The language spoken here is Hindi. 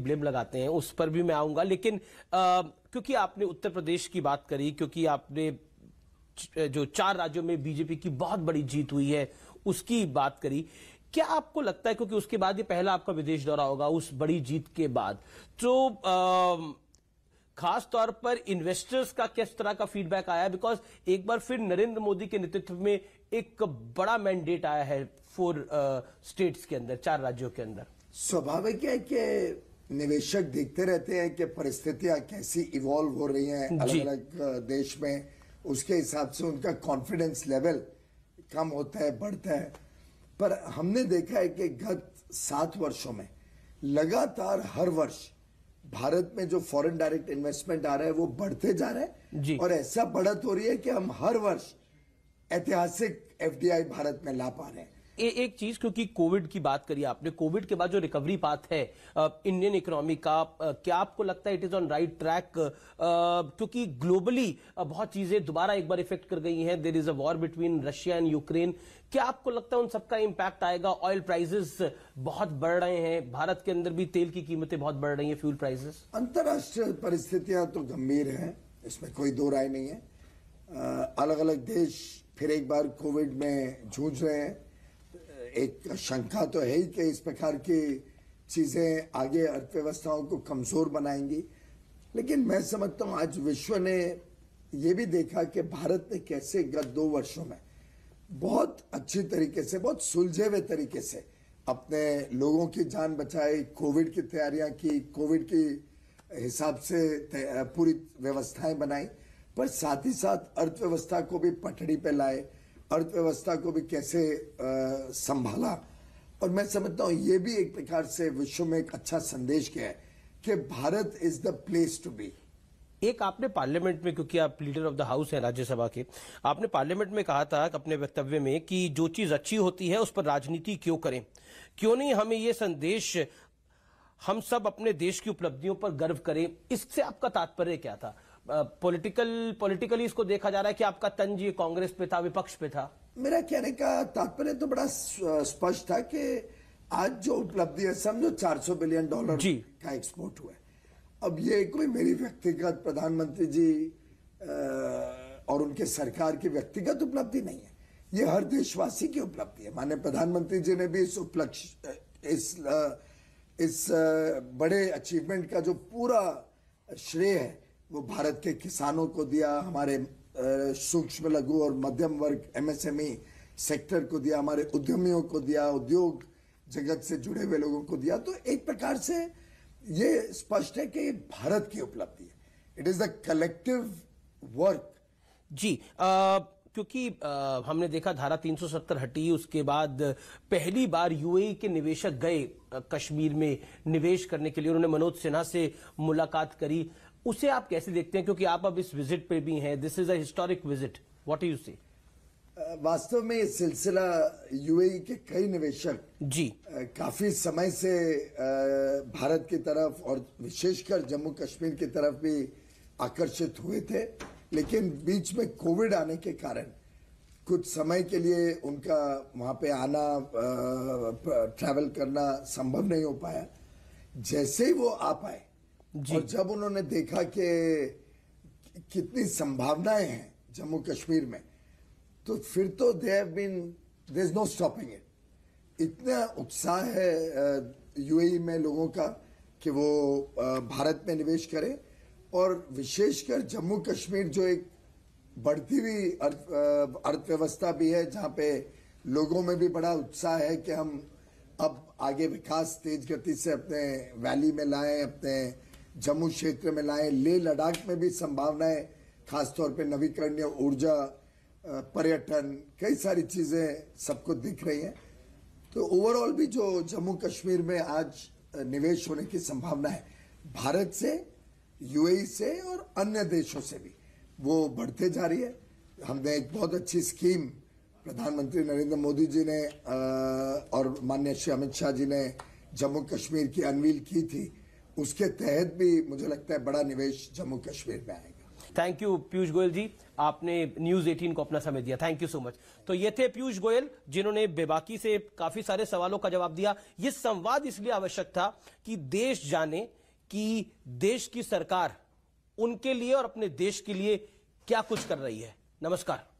ब्लेम लगाते हैं उस पर भी मैं आऊंगा लेकिन आ, क्योंकि आपने उत्तर प्रदेश की बात करी क्योंकि आपने जो चार राज्यों में बीजेपी की बहुत बड़ी जीत हुई है उसकी बात करी क्या आपको लगता है क्योंकि उसके बाद ये पहला आपका विदेश दौरा होगा उस बड़ी जीत के बाद तो खास तौर पर इन्वेस्टर्स का किस तरह का फीडबैक आया बिकॉज एक बार फिर नरेंद्र मोदी के नेतृत्व में एक बड़ा मैंडेट आया है फोर स्टेट्स के अंदर चार राज्यों के अंदर स्वाभाविक है कि निवेशक देखते रहते हैं कि परिस्थितियां कैसी इवॉल्व हो रही हैं अलग अलग देश में उसके हिसाब से उनका कॉन्फिडेंस लेवल कम होता है बढ़ता है पर हमने देखा है कि गत सात वर्षों में लगातार हर वर्ष भारत में जो फॉरेन डायरेक्ट इन्वेस्टमेंट आ रहा है वो बढ़ते जा रहे हैं और ऐसा बढ़त हो रही है कि हम हर वर्ष ऐतिहासिक एफडीआई भारत में ला पा रहे हैं ए, एक चीज क्योंकि कोविड की बात करी आपने कोविड के बाद जो रिकवरी पाथ है इंडियन इकोनॉमी का क्या आपको लगता है it is on right track क्योंकि ग्लोबली बहुत चीजें दोबारा एक बार इफेक्ट कर गई हैं there is a war between Russia and Ukraine क्या आपको लगता है उन सबका इंपैक्ट आएगा ऑयल प्राइजेस बहुत बढ़ रहे हैं भारत के अंदर भी तेल की कीमतें बहुत बढ़ रही है फ्यूल प्राइजेस अंतर्राष्ट्रीय परिस्थितियां तो गंभीर है इसमें कोई दो राय नहीं है अलग अलग देश फिर एक बार कोविड में जूझ रहे हैं एक शंका तो है ही कि इस प्रकार की चीज़ें आगे अर्थव्यवस्थाओं को कमज़ोर बनाएंगी लेकिन मैं समझता हूँ आज विश्व ने ये भी देखा कि भारत ने कैसे गत दो वर्षों में बहुत अच्छी तरीके से बहुत सुलझे हुए तरीके से अपने लोगों की जान बचाई कोविड की तैयारियां की कोविड की हिसाब से पूरी व्यवस्थाएं बनाई पर साथ ही साथ अर्थव्यवस्था को भी पटड़ी पे लाए अर्थव्यवस्था को भी कैसे आ, संभाला और मैं समझता हूँ ये भी एक प्रकार से विश्व में एक अच्छा संदेश गया है कि Bharat is the place to be एक आपने पार्लियामेंट में क्योंकि आप लीडर ऑफ द हाउस हैं राज्यसभा के आपने पार्लियामेंट में कहा था अपने वक्तव्य में कि जो चीज अच्छी होती है उस पर राजनीति क्यों करें क्यों नहीं हमें ये संदेश हम सब अपने देश की उपलब्धियों पर गर्व करें इससे आपका तात्पर्य क्या था पॉलिटिकल पॉलिटिकली इसको देखा जा रहा है कि आपका तंज ये कांग्रेस पे था विपक्ष पे था मेरा कहने का तात्पर्य तो बड़ा स्पष्ट था कि आज जो उपलब्धि है समझो 400 बिलियन डॉलर जी का एक्सपोर्ट हुआ है अब ये कोई मेरी व्यक्तिगत प्रधानमंत्री जी और उनके सरकार की व्यक्तिगत उपलब्धि नहीं है ये हर देशवासी की उपलब्धि है माने प्रधानमंत्री जी ने भी इस उपलक्ष इस इस बड़े अचीवमेंट का जो पूरा श्रेय है वो भारत के किसानों को दिया हमारे सूक्ष्म लघु और मध्यम वर्ग एमएसएमई सेक्टर e को दिया हमारे उद्यमियों को दिया उद्योग जगत से जुड़े हुए लोगों को दिया तो एक प्रकार से ये स्पष्ट है कि ये भारत की उपलब्धि है it is the collective work जी आ, क्योंकि आ, हमने देखा धारा 370 हटी उसके बाद पहली बार यूएई e के निवेशक गए कश्मीर में निवेश करने के लिए उन्होंने मनोज सिन्हा से मुलाकात करी उसे आप कैसे देखते हैं क्योंकि आप अब इस विजिट पे भी हैं this is a historic visit what you see वास्तव में ये सिलसिला यूएई e के कई निवेशक जी काफी समय से भारत की तरफ और विशेषकर जम्मू कश्मीर की तरफ भी आकर्षित हुए थे लेकिन बीच में कोविड आने के कारण कुछ समय के लिए उनका वहां पे आना ट्रैवल करना संभव नहीं हो पाया जैसे ही वो आ पाए और जब उन्होंने देखा कि कितनी संभावनाएं हैं जम्मू कश्मीर में तो फिर तो they have been there is no stopping it इतना उत्साह है यूएई e में लोगों का कि वो भारत में निवेश करें और विशेषकर जम्मू कश्मीर जो एक बढ़ती हुई अर्थव्यवस्था भी है जहाँ पे लोगों में भी बड़ा उत्साह है कि हम अब आगे विकास तेज गति से अपने वैली में लाएं अपने जम्मू क्षेत्र में लाए ले लद्दाख में भी संभावनाएं खासतौर पर नवीकरणीय ऊर्जा पर्यटन कई सारी चीज़ें सबको दिख रही हैं तो ओवरऑल भी जो जम्मू कश्मीर में आज निवेश होने की संभावना है भारत से यूएई e से और अन्य देशों से भी वो बढ़ते जा रही है हमने एक बहुत अच्छी स्कीम प्रधानमंत्री नरेंद्र मोदी जी ने और माननीय श्री अमित शाह जी ने जम्मू कश्मीर की अनवील की थी उसके तहत भी मुझे लगता है बड़ा निवेश जम्मू कश्मीर में आएगा थैंक यू पीयूष गोयल जी आपने न्यूज 18 को अपना समय दिया थैंक यू सो मच तो ये थे पीयूष गोयल जिन्होंने बेबाकी से काफी सारे सवालों का जवाब दिया ये संवाद इसलिए आवश्यक था कि देश जाने कि देश की सरकार उनके लिए और अपने देश के लिए क्या कुछ कर रही है नमस्कार